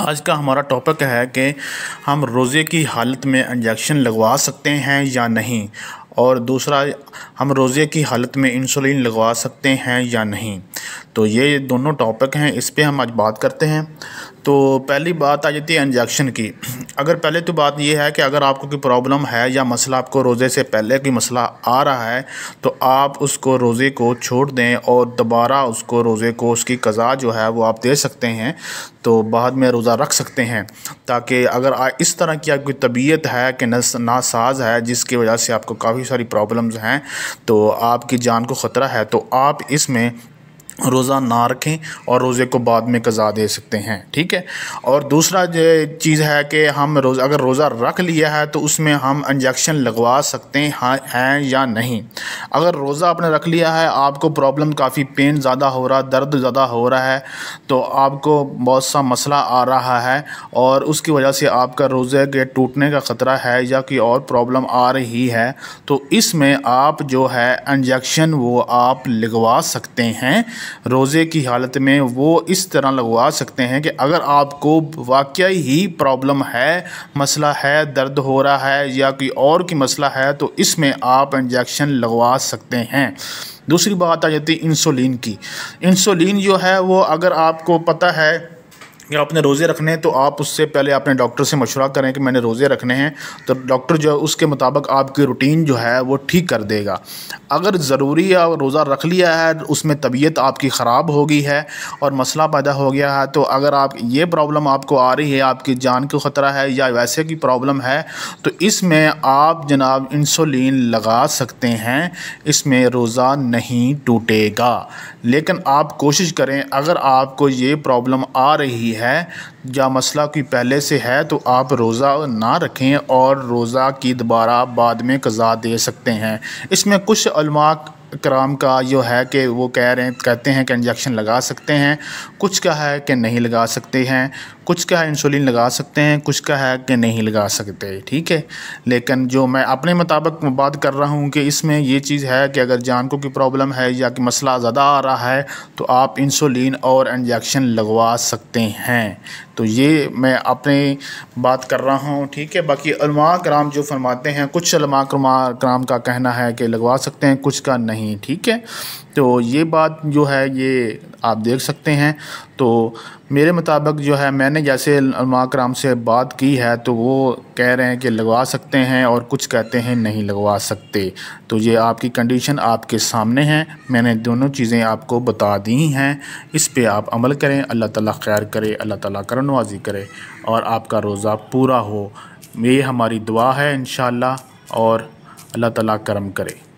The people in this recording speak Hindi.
आज का हमारा टॉपिक है कि हम रोज़े की हालत में इंजेक्शन लगवा सकते हैं या नहीं और दूसरा हम रोज़े की हालत में इंसुलिन लगवा सकते हैं या नहीं तो ये दोनों टॉपिक हैं इस पर हम आज बात करते हैं तो पहली बात आ जाती है इंजेक्शन की अगर पहले तो बात यह है कि अगर आपको कोई प्रॉब्लम है या मसला आपको रोज़े से पहले कोई मसला आ रहा है तो आप उसको रोज़े को छोड़ दें और दोबारा उसको रोज़े को उसकी कज़ा जो है वो आप दे सकते हैं तो बाद में रोज़ा रख सकते हैं ताकि अगर इस तरह की आपकी तबीयत है कि नासाज है जिसकी वजह से आपको काफ़ी सारी प्रॉब्लम्स हैं तो आपकी जान को ख़तरा है तो आप इसमें रोज़ा ना रखें और रोज़े को बाद में कज़ा दे सकते हैं ठीक है और दूसरा चीज़ है कि हम रोज़ अगर रोज़ा रख लिया है तो उसमें हम इंजेक्शन लगवा सकते हैं हैं या नहीं अगर रोज़ा आपने रख लिया है आपको प्रॉब्लम काफ़ी पेन ज़्यादा हो रहा दर्द ज़्यादा हो रहा है तो आपको बहुत सा मसला आ रहा है और उसकी वजह से आपका रोज़े के टूटने का ख़तरा है या कि और प्रॉब्लम आ रही है तो इसमें आप जो है इंजेक्शन वो आप लगवा सकते हैं रोज़े की हालत में वो इस तरह लगवा सकते हैं कि अगर आपको वाक़ ही प्रॉब्लम है मसला है दर्द हो रहा है या कोई और की मसला है तो इसमें आप इंजेक्शन लगवा सकते हैं दूसरी बात आ जाती है इंसुलिन की इंसुलिन जो है वो अगर आपको पता है या आपने रोज़े रखने हैं तो आप उससे पहले अपने डॉक्टर से मशवरा करें कि मैंने रोज़े रखने हैं तो डॉक्टर जो है उसके मुताबिक आपकी रूटीन जो है वो ठीक कर देगा अगर ज़रूरी या रोज़ा रख लिया है उसमें तबीयत आपकी ख़राब हो गई है और मसला पैदा हो गया है तो अगर आप ये प्रॉब्लम आपको आ रही है आपकी जान को ख़तरा है या वैसे की प्रॉब्लम है तो इसमें आप जनाब इंसुलिन लगा सकते हैं इसमें रोज़ा नहीं टूटेगा लेकिन आप कोशिश करें अगर आपको ये प्रॉब्लम आ रही है है या मसला कोई पहले से है तो आप रोज़ा ना रखें और रोज़ा की दोबारा बाद में कज़ा दे सकते हैं इसमें कुछ अलमाक कराम का जो है कि वो कह रहे हैं कहते हैं कि इंजेक्शन लगा सकते हैं कुछ का है कि नहीं लगा सकते हैं कुछ का है इंसुलिन लगा सकते हैं कुछ का है कि नहीं लगा सकते ठीक है लेकिन जो मैं अपने मुताबिक बात कर रहा हूँ कि इसमें ये चीज़ है कि अगर को की प्रॉब्लम है या कि मसला ज़्यादा आ रहा है तो आप इंसुलिन और इंजेक्शन लगवा सकते हैं तो ये मैं अपनी बात कर रहा हूँ ठीक है बाकी अलमा कराम जो फरमाते हैं कुछ अलमा कराम का कहना है कि लगवा सकते हैं कुछ का नहीं ठीक है तो ये बात जो है ये आप देख सकते हैं तो मेरे मुताबिक जो है मैंने जैसे कराम से बात की है तो वो कह रहे हैं कि लगवा सकते हैं और कुछ कहते हैं नहीं लगवा सकते तो ये आपकी कंडीशन आपके सामने है मैंने दोनों चीज़ें आपको बता दी हैं इस पे आप अमल करें अल्लाह ताला खैर करे अल्लाह ताला करनवाजी करे और आपका रोज़ा पूरा हो ये हमारी दुआ है इन और अल्लाह तला करम करे